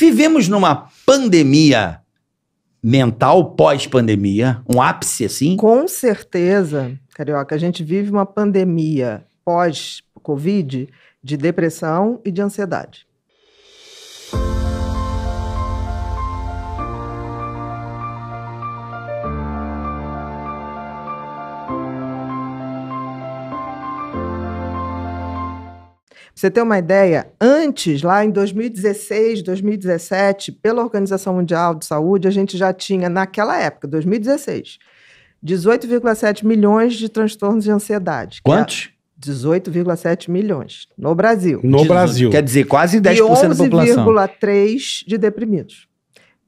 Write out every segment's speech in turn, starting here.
Vivemos numa pandemia mental pós-pandemia, um ápice assim? Com certeza, Carioca. A gente vive uma pandemia pós-Covid de depressão e de ansiedade. você ter uma ideia, antes, lá em 2016, 2017, pela Organização Mundial de Saúde, a gente já tinha, naquela época, 2016, 18,7 milhões de transtornos de ansiedade. É Quantos? 18,7 milhões no Brasil. No Brasil. Quer dizer, quase 10% e 11, da população. 11,3 de deprimidos.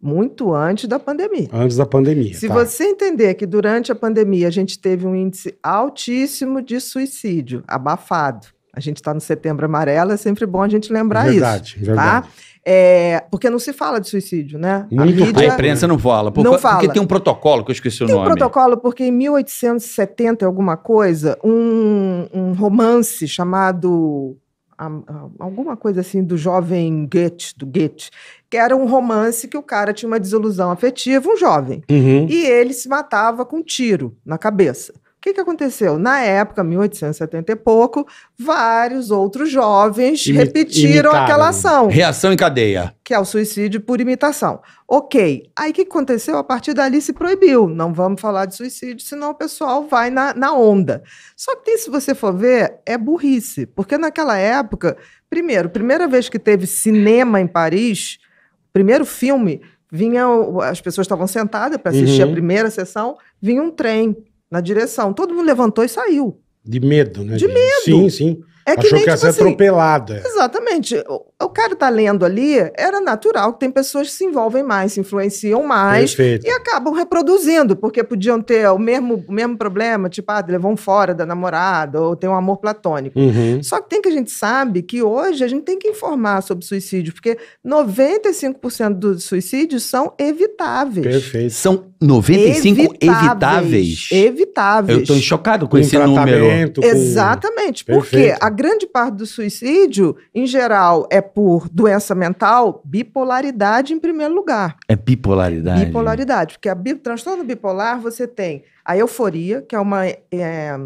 Muito antes da pandemia. Antes da pandemia. Se tá. você entender que durante a pandemia a gente teve um índice altíssimo de suicídio, abafado. A gente está no setembro amarelo, é sempre bom a gente lembrar verdade, isso. Verdade, tá? É, porque não se fala de suicídio, né? A, mídia, a, imprensa não fala, por, não fala. Porque tem um protocolo, que eu esqueci o tem nome. Tem um protocolo, porque em 1870 alguma coisa, um, um romance chamado... Alguma coisa assim do jovem Goethe, do Goethe, que era um romance que o cara tinha uma desilusão afetiva, um jovem. Uhum. E ele se matava com um tiro na cabeça. O que, que aconteceu? Na época, 1870 e pouco, vários outros jovens Imi repetiram imitaram. aquela ação. Reação em cadeia. Que é o suicídio por imitação. Ok. Aí o que aconteceu? A partir dali se proibiu. Não vamos falar de suicídio, senão o pessoal vai na, na onda. Só que se você for ver, é burrice. Porque naquela época, primeiro, primeira vez que teve cinema em Paris, primeiro filme, vinha, as pessoas estavam sentadas para assistir uhum. a primeira sessão, vinha um trem na direção. Todo mundo levantou e saiu. De medo, né? De medo. Sim, sim. É que Achou nem, que ia tipo ser assim, atropelada. Exatamente. O, o, cara tá lendo ali, era natural que tem pessoas que se envolvem mais, se influenciam mais Perfeito. e acabam reproduzindo, porque podiam ter o mesmo, o mesmo problema, tipo, ah, levam fora da namorada ou tem um amor platônico. Uhum. Só que tem que a gente sabe que hoje a gente tem que informar sobre suicídio, porque 95% dos suicídios são evitáveis. Perfeito. São 95 evitáveis. Evitáveis. evitáveis. Eu tô chocado com, com esse número. Com... Exatamente. Perfeito. Porque a grande parte do suicídio, em geral, é por doença mental, bipolaridade em primeiro lugar. É bipolaridade. Bipolaridade, porque a bi transtorno bipolar você tem a euforia, que é uma é,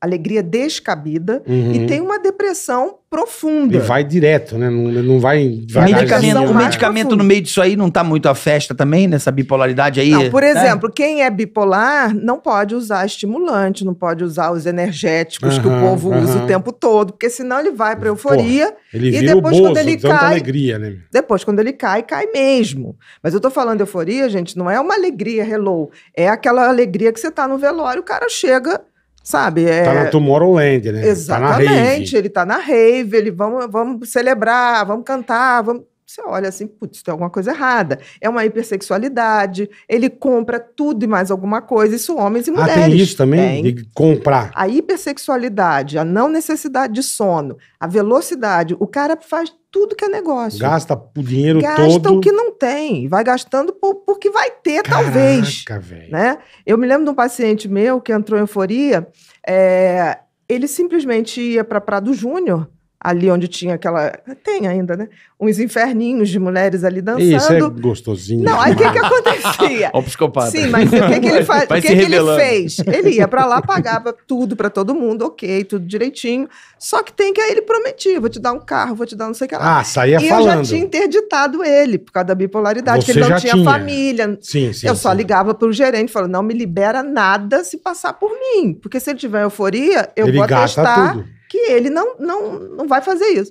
alegria descabida uhum. e tem uma depressão profunda. E vai direto, né? Não, não vai. vai medicamento, o medicamento no meio disso aí não tá muito à festa também, nessa bipolaridade aí? Não, por é. exemplo, quem é bipolar não pode usar estimulante, não pode usar os energéticos uhum, que o povo uhum. usa o tempo todo, porque senão ele vai pra euforia Porra, ele e depois bozo, quando ele cai. Alegria, né? Depois, quando ele cai, cai mesmo. Mas eu tô falando euforia, gente, não é uma alegria, hello. É aquela alegria que você tá no velório, o cara chega Sabe? É... Tá na Tomorrowland, né? Exatamente. Tá na rave. Ele tá na rave, ele vamos, vamos celebrar, vamos cantar, vamos você olha assim, putz, tem alguma coisa errada. É uma hipersexualidade, ele compra tudo e mais alguma coisa, isso homens e mulheres. Ah, tem isso também? Tem. De comprar. A hipersexualidade, a não necessidade de sono, a velocidade, o cara faz tudo que é negócio. Gasta o dinheiro Gasta todo. Gasta o que não tem, vai gastando por, vai ter, Caraca, talvez. Caraca, Né? Eu me lembro de um paciente meu que entrou em euforia, é, ele simplesmente ia para Prado Júnior, ali onde tinha aquela. Tem ainda, né? Uns inferninhos de mulheres ali dançando. Isso é gostosinho. Não, aí o que, que acontecia? O psicopata. Sim, mas o que, que, ele, faz? o que, que ele fez? Ele ia para lá, pagava tudo para todo mundo, ok, tudo direitinho. Só que tem que aí ele prometia: vou te dar um carro, vou te dar não sei o que lá. Ah, saía e falando. Eu já tinha interditado ele por causa da bipolaridade, Você que ele não tinha, tinha, família. Sim, sim. Eu sim. só ligava para o gerente falando: não me libera nada se passar por mim. Porque se ele tiver euforia, eu ele vou atestar. Tudo que ele não, não, não vai fazer isso.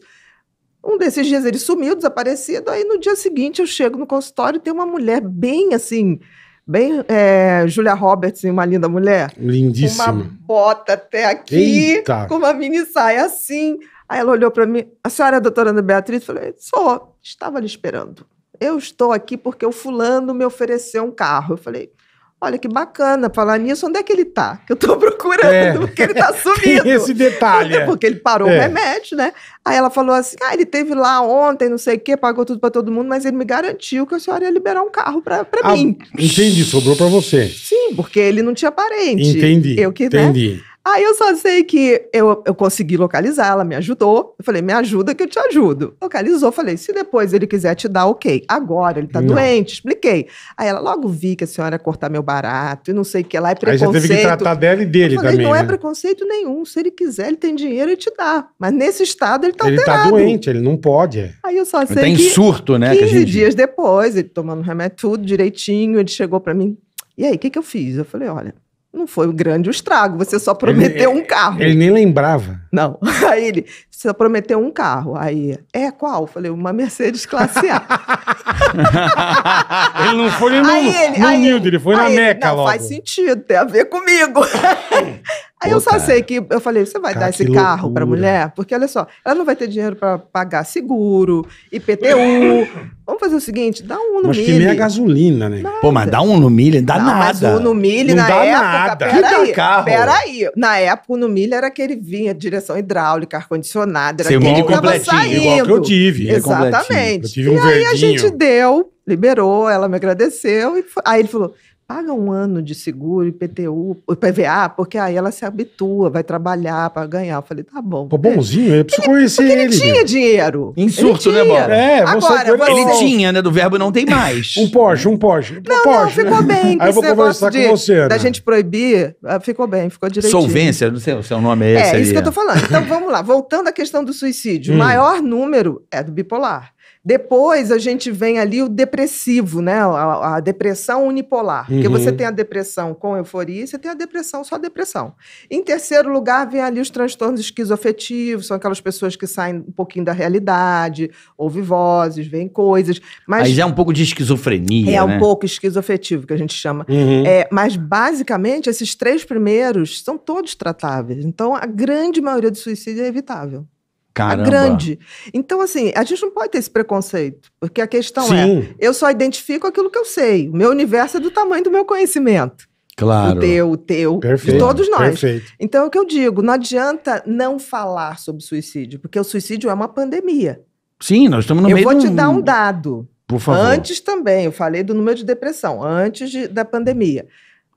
Um desses dias ele sumiu, desaparecido, aí no dia seguinte eu chego no consultório e tem uma mulher bem assim, bem é, Julia Roberts, uma linda mulher. Lindíssima. Com uma bota até aqui, Eita. com uma mini saia assim. Aí ela olhou para mim, a senhora é a doutora Ana Beatriz? Eu falei, sou, estava lhe esperando. Eu estou aqui porque o fulano me ofereceu um carro. Eu falei, Olha que bacana falar nisso. Onde é que ele tá? Que eu tô procurando, é. porque ele tá sumido. Tem esse detalhe. Porque ele parou é. o remédio, né? Aí ela falou assim: ah, ele teve lá ontem, não sei o quê, pagou tudo para todo mundo, mas ele me garantiu que a senhora ia liberar um carro para ah, mim. Entendi, sobrou para você. Sim, porque ele não tinha parente. Entendi. Eu que, né, entendi. Né? Aí eu só sei que eu, eu consegui localizar, ela me ajudou. Eu falei, me ajuda que eu te ajudo. Localizou, falei, se depois ele quiser te dar, ok. Agora, ele tá não. doente, expliquei. Aí ela logo vi que a senhora ia cortar meu barato e não sei o que lá, é preconceito. Aí você teve que tratar dela e dele falei, também. Não é né? é preconceito nenhum. Se ele quiser, ele tem dinheiro e te dá. Mas nesse estado ele tá ele tá alterado. Ele tá doente, ele não pode. É. Aí eu só sei Tem tá que surto, né? 15 gente... dias depois, ele tomando remédio tudo direitinho, ele chegou para mim, e aí, o que que eu fiz? Eu falei, olha, não foi grande o estrago, você só prometeu ele, um carro. Ele nem lembrava. Não. Aí ele, você prometeu um carro. Aí, é qual? Eu falei, uma Mercedes classe A. ele não foi no, aí ele, no humilde, ele, ele foi na ele, Meca não, logo. faz sentido, tem a ver comigo. aí Pô, eu só cara. sei que, eu falei, você vai cara, dar esse carro para mulher? Porque, olha só, ela não vai ter dinheiro para pagar seguro, IPTU, fazer o seguinte, dá um no mas milho. Mas que a gasolina, né? Nada. Pô, mas dá um no milho, dá não, nada. Mas um no milho não na dá época, nada. peraí, carro. peraí. Na época, o no milho era aquele vinha direção hidráulica, ar-condicionado, era Seu aquele que tava saindo. Igual que eu tive. É Exatamente. Eu tive um e verdinho. aí a gente deu, liberou, ela me agradeceu, e foi... aí ele falou, paga um ano de seguro, IPTU, PVA, porque aí ela se habitua, vai trabalhar para ganhar. Eu falei, tá bom. Pô, bonzinho, eu preciso ele, conhecer ele. Ele tinha dinheiro. Em surto, né, Bob? É, Agora, você... Ele tinha, né, do verbo não tem mais. Um Porsche, um Porsche. Não, Porsche. não, ficou né? bem. aí eu vou conversar de, com você. Né? Da gente proibir, ah, ficou bem, ficou direitinho. Solvência, não sei o seu nome é esse É, isso que eu tô é. falando. Então, vamos lá. Voltando à questão do suicídio. O hum. maior número é do bipolar. Depois a gente vem ali o depressivo, né? A, a depressão unipolar. Porque você uhum. tem a depressão com euforia e você tem a depressão só a depressão. Em terceiro lugar, vem ali os transtornos esquizoafetivos, são aquelas pessoas que saem um pouquinho da realidade, ouvem vozes, veem coisas. Mas Aí já é um pouco de esquizofrenia. É né? um pouco esquizoafetivo que a gente chama. Uhum. É, mas basicamente, esses três primeiros são todos tratáveis. Então, a grande maioria do suicídio é evitável. Caramba. A é grande. Então, assim, a gente não pode ter esse preconceito, porque a questão é, Sim. é: eu só identifico aquilo que eu sei. O meu universo é do tamanho do meu conhecimento. Claro. O teu, o teu, perfeito, de todos nós. Perfeito. Então é o que eu digo: não adianta não falar sobre suicídio, porque o suicídio é uma pandemia. Sim, nós estamos no eu meio Eu vou te um... dar um dado. Por favor. Antes também, eu falei do número de depressão, antes de, da pandemia.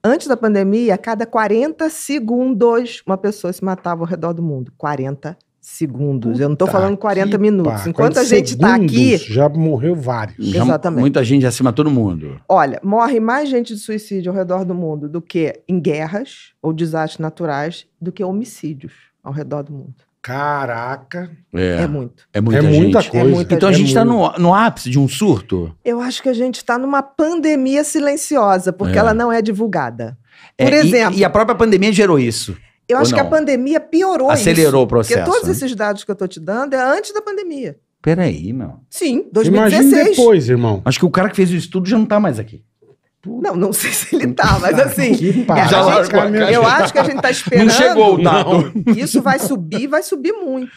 Antes da pandemia, a cada 40 segundos, uma pessoa se matava ao redor do mundo. 40 segundos. Puta eu não estou falando 40 minutos. Enquanto a gente está aqui. Já morreu vários. Já, Exatamente. Muita gente acima de todo mundo. Olha, morre mais gente de suicídio ao redor do mundo do que em guerras ou desastres naturais, do que homicídios ao redor do mundo. Caraca. É, é muito. É muita, é muita gente. coisa. É muita então gente. a gente está no, no ápice de um surto? Eu acho que a gente está numa pandemia silenciosa, porque é. ela não é divulgada. É, Por exemplo. E, e a própria pandemia gerou isso. Eu acho que a pandemia piorou Acelerou isso, o processo. Porque todos né? esses dados que eu tô te dando é antes da pandemia. Peraí, meu. Sim, 2016. Imagina depois, irmão. Acho que o cara que fez o estudo já não tá mais aqui. Não, não sei se ele tá, mas assim. que é, já gente, eu assim. acho que a gente tá esperando. Não chegou não. Isso vai subir, vai subir muito.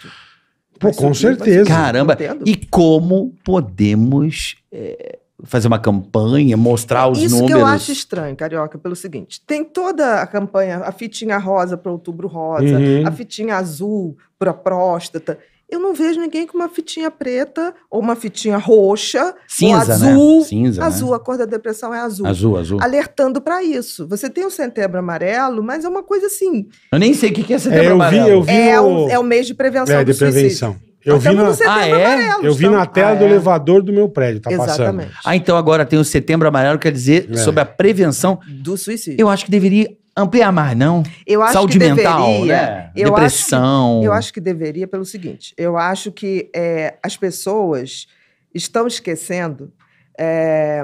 Pô, vai com subir, certeza. Caramba. E como podemos é, fazer uma campanha, mostrar os Isso números. Isso que eu acho estranho, Carioca, pelo seguinte: tem toda a campanha, a fitinha rosa para outubro rosa, uhum. a fitinha azul para próstata. Eu não vejo ninguém com uma fitinha preta ou uma fitinha roxa, cinza, né? azul. Né? Cinza, azul, né? a cor da depressão é azul. Azul, azul. Alertando para isso. Você tem o setembro amarelo, mas é uma coisa assim. Eu nem sei o que é setembro é, eu amarelo. Vi, eu vi é, é o... é o mês de prevenção. É, de prevenção. Suicídio. Eu vi, na... ah, é? amarelo, eu vi na tela ah, do é? elevador do meu prédio, tá Exatamente. passando. Ah, então agora tem o setembro amarelo, quer dizer, é. sobre a prevenção do suicídio. Eu acho que deveria ampliar mais, não? Eu acho Saúde que mental, deveria. né? Eu Depressão. Acho que, eu acho que deveria pelo seguinte: eu acho que é, as pessoas estão esquecendo eh,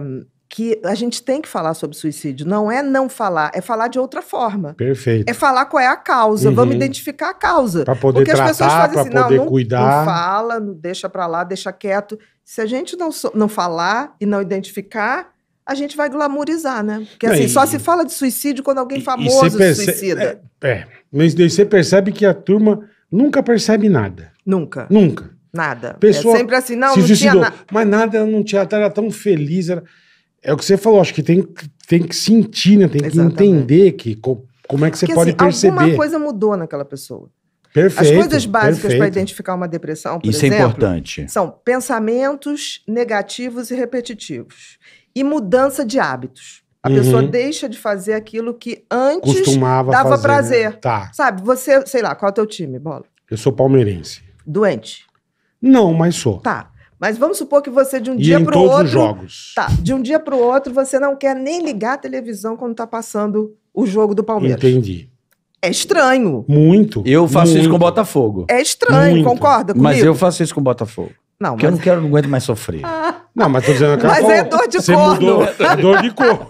que a gente tem que falar sobre suicídio. Não é não falar, é falar de outra forma. Perfeito. É falar qual é a causa. Uhum. Vamos identificar a causa. Para poder Porque tratar, as pessoas assim, poder não, cuidar. não fala, não deixa para lá, deixa quieto. Se a gente não, não falar e não identificar, a gente vai glamourizar, né? Porque assim, e, só se fala de suicídio quando alguém famoso e suicida. É, é, mas você percebe que a turma nunca percebe nada. Nunca. Nunca. Nada. Pessoa é sempre assim, não, se não suicidou, tinha nada. Mas nada, não tinha, ela era tão feliz, era... É o que você falou, acho que tem, tem que sentir, né? Tem Exatamente. que entender que, como é que você Porque, pode assim, perceber. Alguma coisa mudou naquela pessoa. Perfeito, As coisas básicas para identificar uma depressão, por Isso é exemplo, é importante. são pensamentos negativos e repetitivos e mudança de hábitos. A uhum. pessoa deixa de fazer aquilo que antes Costumava dava fazer, né? prazer. Né? Tá. Sabe, você, sei lá, qual é o teu time, bola? Eu sou palmeirense. Doente? Não, mas sou. Tá. Mas vamos supor que você de um e dia para o outro. Os jogos. Tá, de um dia para o outro você não quer nem ligar a televisão quando está passando o jogo do Palmeiras. Entendi. É estranho. Muito. Eu faço muito. isso com o Botafogo. É estranho, muito. concorda comigo? Mas eu faço isso com o Botafogo. Não, Porque mas... eu não quero, não aguento mais sofrer. Não, mas tô dizendo que Mas é dor de você corno. Mudou, é dor de corno.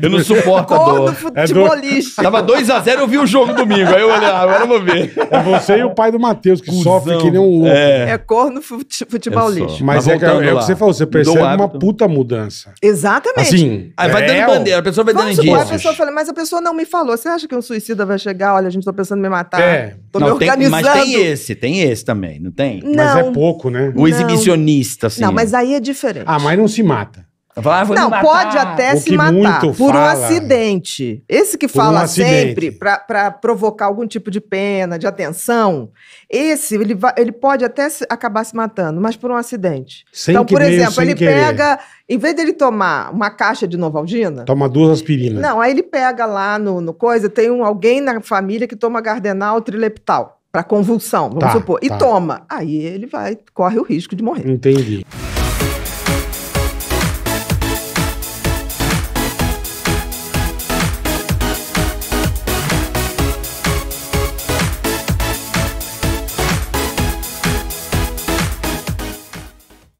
Eu não suporto corno a dor. futebolista. É dor... Tava 2x0, eu vi o jogo domingo. Aí eu olhei, ah, agora eu vou ver. É você e o pai do Matheus, que Cusão. sofre que nem um louco. É, é corno futebolista. É mas, mas é, é, é, o que você falou, você percebe uma puta mudança. Exatamente. Assim, aí vai dando é bandeira, a pessoa vai dando indícios. A pessoa fala, mas a pessoa não me falou. Você acha que um suicida vai chegar, olha, a gente tá pensando em me matar? É. Tô não, me organizando. Tem, mas tem esse, tem esse também, não tem? Não. Mas é pouco louco, né? O exibicionista, assim. Não, mas aí é diferente. Ah, mas não se mata. ah, não, é pode até o se matar por um acidente. Esse que fala um sempre para provocar algum tipo de pena, de atenção, esse ele, vai, ele pode até se, acabar se matando, mas por um acidente. Sem então, por exemplo, ele querer. pega, em vez dele tomar uma caixa de Novaldina. Toma duas aspirinas. Não, aí ele pega lá no, no coisa, tem um, alguém na família que toma Gardenal Trileptal para convulsão, vamos tá, supor, tá. e toma, aí ele vai corre o risco de morrer. Entendi.